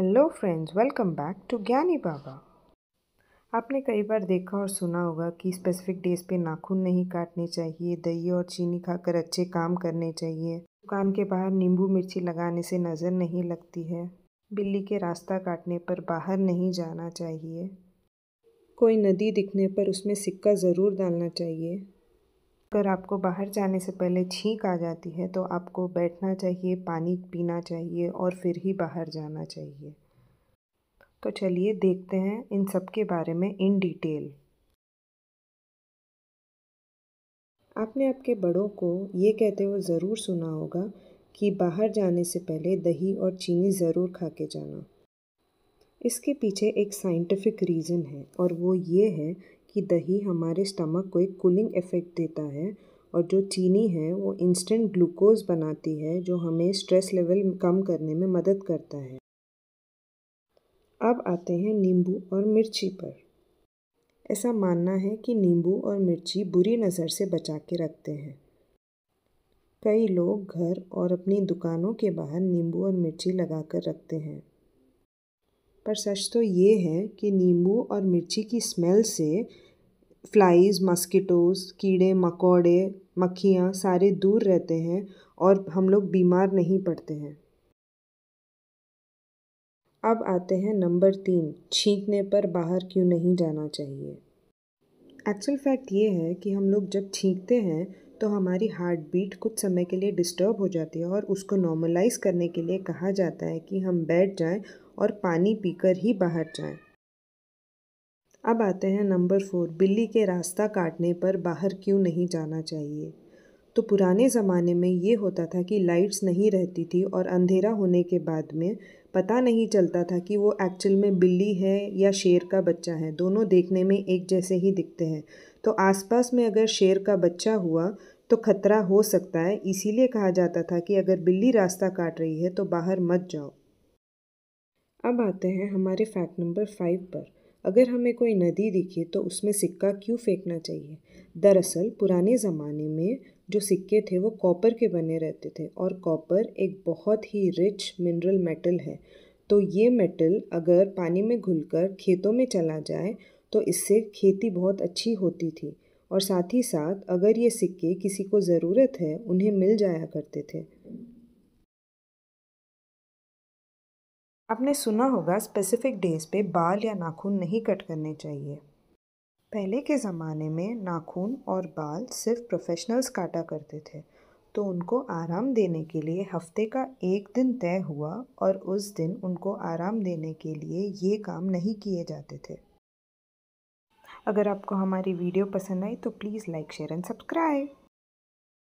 Hello friends welcome back to Gyani Baba आपने कई बार देखा और सुना होगा कि स्पेसिफिक डेज पे नाखून नहीं काटने चाहिए दही और चीनी खाकर अच्छे काम करने चाहिए दुकान के बाहर नींबू मिर्ची लगाने से नज़र नहीं लगती है बिल्ली के रास्ता काटने पर बाहर नहीं जाना चाहिए कोई नदी दिखने पर उसमें सिक्का ज़रूर डालना चाहिए अगर आपको बाहर जाने से पहले छींक आ जाती है तो आपको बैठना चाहिए पानी पीना चाहिए और फिर ही बाहर जाना चाहिए तो चलिए देखते हैं इन सब के बारे में इन डिटेल आपने आपके बड़ों को ये कहते हुए ज़रूर सुना होगा कि बाहर जाने से पहले दही और चीनी ज़रूर खा के जाना इसके पीछे एक साइंटिफिक रीज़न है और वो ये है कि दही हमारे स्टमक को एक कूलिंग इफ़ेक्ट देता है और जो चीनी है वो इंस्टेंट ग्लूकोज़ बनाती है जो हमें स्ट्रेस लेवल कम करने में मदद करता है अब आते हैं नींबू और मिर्ची पर ऐसा मानना है कि नींबू और मिर्ची बुरी नज़र से बचा के रखते हैं कई लोग घर और अपनी दुकानों के बाहर नींबू और मिर्ची लगा कर रखते हैं पर सच तो ये है कि नींबू और मिर्ची की स्मेल से फ्लाइज़ मस्किटोज़ कीड़े मकोड़े मक्खियाँ सारे दूर रहते हैं और हम लोग बीमार नहीं पड़ते हैं अब आते हैं नंबर तीन छींकने पर बाहर क्यों नहीं जाना चाहिए एक्चुअल फैक्ट ये है कि हम लोग जब छींकते हैं तो हमारी हार्ट बीट कुछ समय के लिए डिस्टर्ब हो जाती है और उसको नॉर्मलाइज करने के लिए कहा जाता है कि हम बैठ जाएं और पानी पीकर ही बाहर जाएं। अब आते हैं नंबर फोर बिल्ली के रास्ता काटने पर बाहर क्यों नहीं जाना चाहिए तो पुराने ज़माने में ये होता था कि लाइट्स नहीं रहती थी और अंधेरा होने के बाद में पता नहीं चलता था कि वो एक्चुअल में बिल्ली है या शेर का बच्चा है दोनों देखने में एक जैसे ही दिखते हैं तो आसपास में अगर शेर का बच्चा हुआ तो खतरा हो सकता है इसीलिए कहा जाता था कि अगर बिल्ली रास्ता काट रही है तो बाहर मत जाओ अब आते हैं हमारे फैक्ट नंबर फाइव पर अगर हमें कोई नदी दिखे तो उसमें सिक्का क्यों फेंकना चाहिए दरअसल पुराने ज़माने में जो सिक्के थे वो कॉपर के बने रहते थे और कॉपर एक बहुत ही रिच मिनरल मेटल है तो ये मेटल अगर पानी में घुलकर खेतों में चला जाए तो इससे खेती बहुत अच्छी होती थी और साथ ही साथ अगर ये सिक्के किसी को ज़रूरत है उन्हें मिल जाया करते थे आपने सुना होगा स्पेसिफिक डेज पे बाल या नाखून नहीं कट करने चाहिए पहले के ज़माने में नाखून और बाल सिर्फ प्रोफेशनल्स काटा करते थे तो उनको आराम देने के लिए हफ्ते का एक दिन तय हुआ और उस दिन उनको आराम देने के लिए ये काम नहीं किए जाते थे अगर आपको हमारी वीडियो पसंद आई तो please like share and subscribe